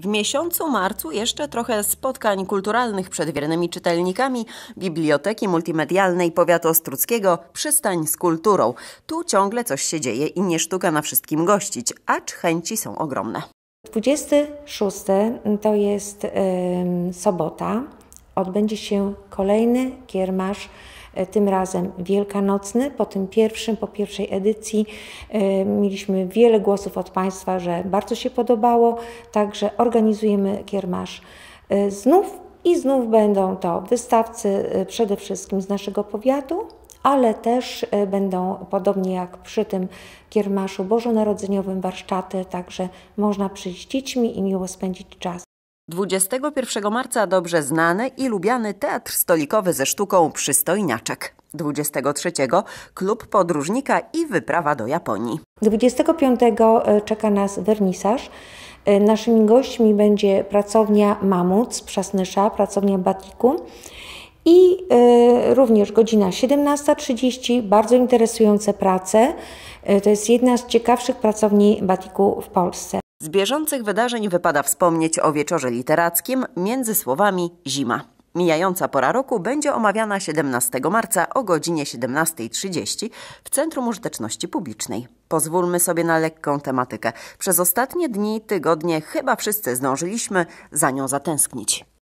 W miesiącu marcu jeszcze trochę spotkań kulturalnych przed wiernymi czytelnikami Biblioteki Multimedialnej Powiatu Ostruckiego Przystań z Kulturą. Tu ciągle coś się dzieje i nie sztuka na wszystkim gościć, acz chęci są ogromne. 26 mm, to jest yy, sobota. Odbędzie się kolejny kiermasz E, tym razem wielkanocny. Po tym pierwszym, po pierwszej edycji e, mieliśmy wiele głosów od Państwa, że bardzo się podobało, także organizujemy kiermasz e, znów i znów będą to wystawcy przede wszystkim z naszego powiatu, ale też będą, podobnie jak przy tym kiermaszu bożonarodzeniowym, warsztaty, także można przyjść z dziećmi i miło spędzić czas. 21 marca dobrze znany i lubiany teatr stolikowy ze sztuką Przystojniaczek. 23 klub podróżnika i wyprawa do Japonii. 25 e, czeka nas wernisaż. E, naszymi gośćmi będzie pracownia Mamut z Przasnysza, pracownia Batiku. I y, również godzina 17.30, bardzo interesujące prace. To jest jedna z ciekawszych pracowni Batiku w Polsce. Z bieżących wydarzeń wypada wspomnieć o wieczorze literackim między słowami zima. Mijająca pora roku będzie omawiana 17 marca o godzinie 17.30 w Centrum Użyteczności Publicznej. Pozwólmy sobie na lekką tematykę. Przez ostatnie dni, tygodnie chyba wszyscy zdążyliśmy za nią zatęsknić.